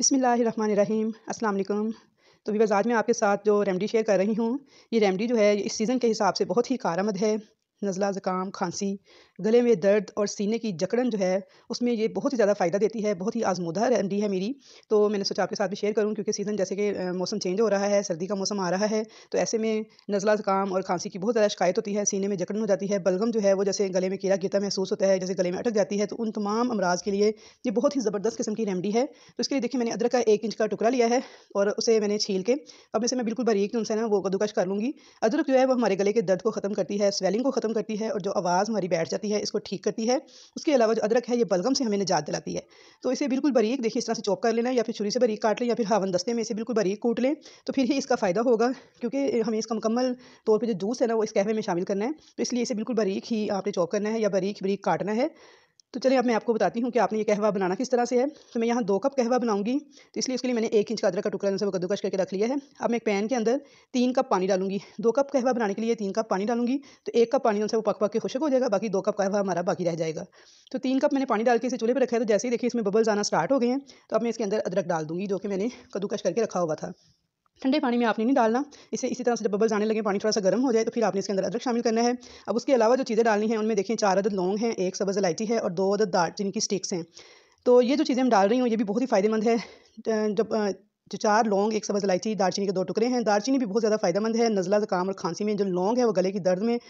बिसमीम् अल्लाम तो वीवर्स आज मैं आपके साथ जो रेमडी शेयर कर रही हूँ ये रेमडी जो है इस सीज़न के हिसाब से बहुत ही कारमद है नज़ला ज़ुकाम खांसी गले में दर्द और सीने की जकड़न जो है उसमें ये बहुत ही ज़्यादा फ़ायदा देती है बहुत ही आजमूदा रेमडी है मेरी तो मैंने सोचा आपके साथ भी शेयर करूँ क्योंकि सीज़न जैसे कि मौसम चेंज हो रहा है सर्दी का मौसम आ रहा है तो ऐसे में नज़ला ज़ुकाम और खांसी की बहुत ज़्यादा शिकायत होती है सीने में जकड़न हो जाती है बलगम जो है वो जैसे गले में कीड़ा गिरता महसूस होता है जैसे गले में अटक जाती है तो उन तमाम अमराज के लिए ये बहुत ही ज़बरदस्त किस्म की रेमडी है तो इसके लिए देखिए मैंने अदरक का एक इंच का टुकड़ा लिया है और उसे मैंने छील के अब इसे मैं बिल्कुल बारीक उनसे ना वो कदूकश कर लूँगी अदरक जो है वो हमारे गले के दर्द को ख़त्म करती है स्वेलिंग को ख़त्म ख़त्म करती है और जो आवाज़ हमारी बैठ जाती है इसको ठीक करती है उसके अलावा जो अदरक है ये बलगम से हमें निजात दिलाती है तो इसे बिल्कुल बरीक देखिए इस तरह से चौक कर लेना या फिर छुरी से बरीक काट लें या फिर हावन दस्ते में इसे बिल्कुल बरीक कूट लें तो फिर ही इसका फ़ायदा होगा क्योंकि हमें इसका मुकम्मल तौर पर जो जूस है ना वो इस कहवे में शामिल करना है तो इसलिए इसे बिल्कुल बरीक ही आपने चौक करना है या बरीक बरीक काटना है तो चलिए अब मैं आपको बताती हूँ कि आपने ये कहवा बनाना किस तरह से है तो मैं यहाँ दो कप कहवा बनाऊंगी तो इसलिए इसके लिए मैंने एक इंच का अदरक का टुकड़ा जैसे वो कद्दूकश करके रख लिया है अब मैं एक पैन के अंदर तीन कप पानी डालूंगी दो कप कहवा बनाने के लिए तीन कप पानी डालूंगी तो एक कप पानी उनसे वो पक पक के खुशक हो जाएगा बाकी दो कप कहवा हमारा बाकी रह जाएगा तो तीन कप मैंने पानी डाल के इसे चूल्हे पर रखा है तो जैसे ही देखिए इसमें बबल्स आना स्टार्ट हो गए हैं तो अब मैं इसके अंदर अदरक डाल दूँगी जो कि मैंने कद्दूकश करके रखा हुआ था ठंडे पानी में आपने नहीं डालना इसे इसी तरह से जब बबल्स आने लगे पानी थोड़ा सा गर्म हो जाए तो फिर आपने इसके अंदर अदरक शामिल करना है अब उसके अलावा जो चीज़ें डालनी है उनमें देखें चार अदद लौंग हैं एक सब्ज़ इलायची है और दो अदद दाट जिनकी स्टिक्स हैं तो ये जो चीज़ें हम डाल रही हूँ ये भी बहुत ही फ़ायदेमंद है जब जो चार लौंग एक सब्ज इलायची दालचीनी के दो टुकड़े हैं दालचीनी भी बहुत ज़्यादा फ़ायदेमंद है नज़ला ज़ुकाम और खांसी में जो लौंग है वो गले की दर्द में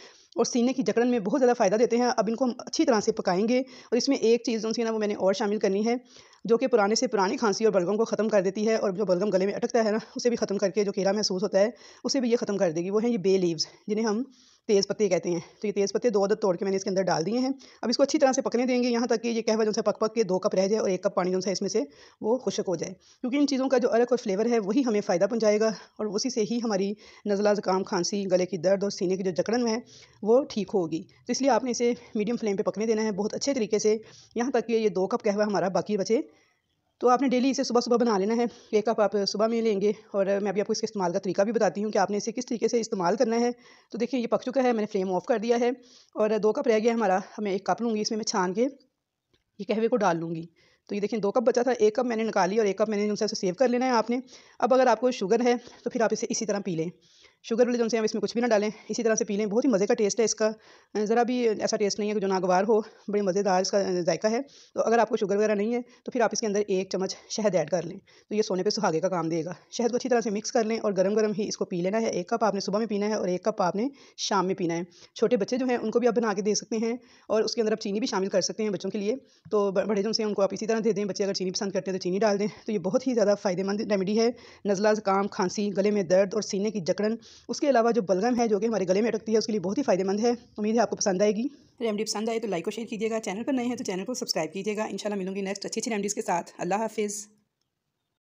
और सीने की जकड़न में बहुत ज़्यादा फ़ायदा देते हैं अब इनको हम अच्छी तरह से पकाएंगे और इसमें एक चीज़ जो सी ना वो मैंने और शामिल करनी है जो कि पुराने से पुरानी खांसी और बलगम को ख़त्म कर देती है और जो बलगम गले में अटकता है ना उसे भी ख़त्म करके जो कीड़ा महसूस होता है उसे भी ये ख़त्म कर देगी वो है ये बे लीव्स जिन्हें हम तेज़ पत्ते कहते हैं तो ये तेज़ पत्ते दो अदर तोड़ के मैंने इसके अंदर डाल दिए हैं अब इसको अच्छी तरह से पकने देंगे यहाँ तक कि ये कहवा जो है पक पक के दो कप रह जाए और एक कप पानी जो है इसमें से वो खुशक हो जाए क्योंकि इन चीज़ों का जो अर्क और फ्लेवर है वही हमें फ़ायदा पहुँचाएगा और उसी से ही हमारी नज़ला ज़ुकाम खांसी गले की दर्द और सीने की जो जकड़न है वो ठीक होगी तो इसलिए आपने इसे मीडियम फ्लेम पर पकने देना है बहुत अच्छे तरीके से यहाँ तक कि ये दो कप कहवा हमारा बाकी बचे तो आपने डेली इसे सुबह सुबह बना लेना है एक कप आप सुबह में लेंगे और मैं अभी आपको इसके इस्तेमाल का तरीका भी बताती हूँ कि आपने इसे किस तरीके से इस्तेमाल करना है तो देखिए ये पक चुका है मैंने फ्लेम ऑफ कर दिया है और दो कप रह गया हमारा मैं एक कप लूँगी इसमें मैं छान के ये कहवे को डाल लूँगी तो ये देखिए दो कप बचा था एक कप मैंने निकाली और एक कप मैंने उनसे सेव कर लेना है आपने अब अगर आपको शुगर है तो फिर आप इसे इसी तरह पी लें शुगर वाले जो से हम इसमें कुछ भी ना डालें इसी तरह से पी लें बहुत ही मज़े का टेस्ट है इसका ज़रा भी ऐसा टेस्ट नहीं है कि जो नागवार हो बड़े मज़ेदार इसका जायका है तो अगर आपको शुगर वगैरह नहीं है तो फिर आप इसके अंदर एक चम्मच शहद ऐड कर लें तो ये सोने पर सुहागे का काम देगा शहद को अच्छी तरह से मिक्स कर लें और गर्म गर्म ही इसको पी लेना है एक कप आपने सुबह में पीना है और एक कप आपने शाम में पीना है छोटे बच्चे जो हैं उनको भी आप बना के दे सकते हैं और उसके अंदर आप चीनी भी शामिल कर सकते हैं बच्चों के लिए तो बड़े जो से उनको आप इसी तरह दे दें बच्चे अगर चीनी पसंद करते हैं तो चीनी डाल दें तो ये बहुत ही ज़्यादा फ़ायदेमंद रेमेडी है नज़ला ज़ुकाम खांसी गले में दर्द और सीने की जकड़न उसके अलावा जो बलगम है जो कि हमारे गले में अटकती है उसके लिए बहुत ही फायदेमंद है उम्मीद है आपको पसंद आएगी रेमडी पसंद आए तो लाइक और शेयर कीजिएगा चैनल पर नए हैं तो चैनल को सब्सक्राइब कीजिएगा इंशाल्लाह मिलूंगी नेक्स्ट अच्छी अच्छी रेमडीज़ के साथ अल्लाह हाफिज़